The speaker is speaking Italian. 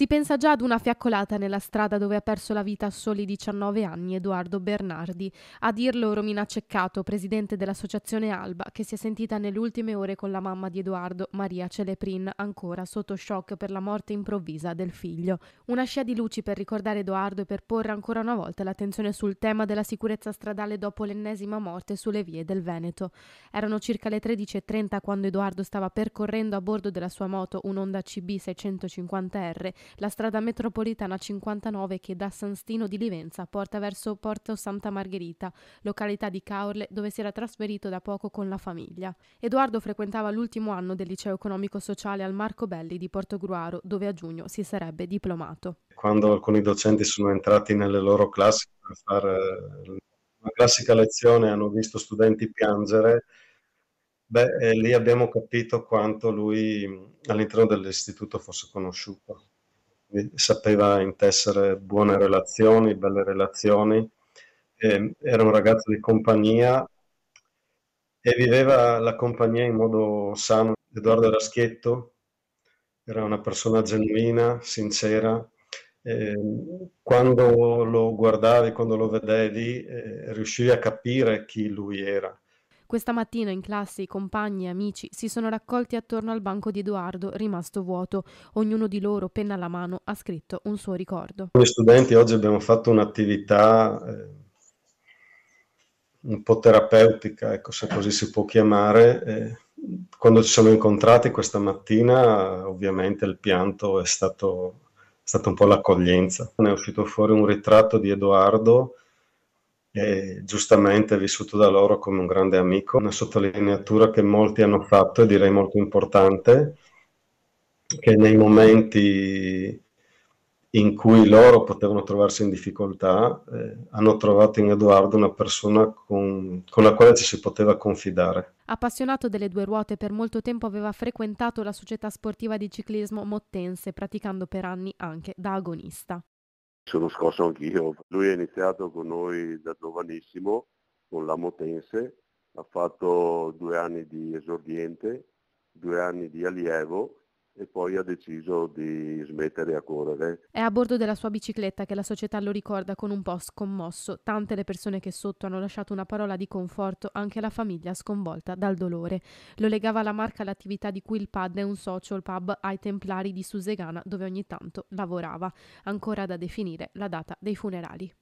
Si pensa già ad una fiaccolata nella strada dove ha perso la vita a soli 19 anni Edoardo Bernardi. A dirlo Romina Ceccato, presidente dell'associazione Alba, che si è sentita nelle ultime ore con la mamma di Edoardo, Maria Celeprin, ancora sotto shock per la morte improvvisa del figlio. Una scia di luci per ricordare Edoardo e per porre ancora una volta l'attenzione sul tema della sicurezza stradale dopo l'ennesima morte sulle vie del Veneto. Erano circa le 13.30 quando Edoardo stava percorrendo a bordo della sua moto un'Onda CB 650R la strada metropolitana 59 che da San Stino di Livenza porta verso Porto Santa Margherita, località di Caorle dove si era trasferito da poco con la famiglia. Edoardo frequentava l'ultimo anno del liceo economico-sociale al Marco Belli di Porto Gruaro, dove a giugno si sarebbe diplomato. Quando alcuni docenti sono entrati nelle loro classi per fare eh, una classica lezione, hanno visto studenti piangere, beh, eh, lì abbiamo capito quanto lui all'interno dell'istituto fosse conosciuto sapeva intessere buone relazioni, belle relazioni, e, era un ragazzo di compagnia e viveva la compagnia in modo sano. Edoardo era schietto, era una persona genuina, sincera. E, quando lo guardavi, quando lo vedevi, eh, riuscivi a capire chi lui era questa mattina in classe i compagni e amici si sono raccolti attorno al banco di Edoardo, rimasto vuoto. Ognuno di loro, penna alla mano, ha scritto un suo ricordo. Come studenti oggi abbiamo fatto un'attività eh, un po' terapeutica, ecco, se così si può chiamare. Eh, quando ci siamo incontrati questa mattina, ovviamente il pianto è stato, è stato un po' l'accoglienza. Ne è uscito fuori un ritratto di Edoardo e giustamente vissuto da loro come un grande amico, una sottolineatura che molti hanno fatto e direi molto importante, che nei momenti in cui loro potevano trovarsi in difficoltà, eh, hanno trovato in Edoardo una persona con, con, la quale ci si poteva confidare. Appassionato delle due ruote, per molto tempo aveva frequentato la società sportiva di ciclismo Mottense, praticando per anni anche da agonista sono scosso anch'io. Lui ha iniziato con noi da giovanissimo, con la Motense, ha fatto due anni di esordiente, due anni di allievo e poi ha deciso di smettere a correre. È a bordo della sua bicicletta che la società lo ricorda con un po' scommosso, tante le persone che sotto hanno lasciato una parola di conforto anche alla famiglia sconvolta dal dolore. Lo legava la marca all'attività di cui il pad è un social pub ai Templari di Susegana dove ogni tanto lavorava, ancora da definire la data dei funerali.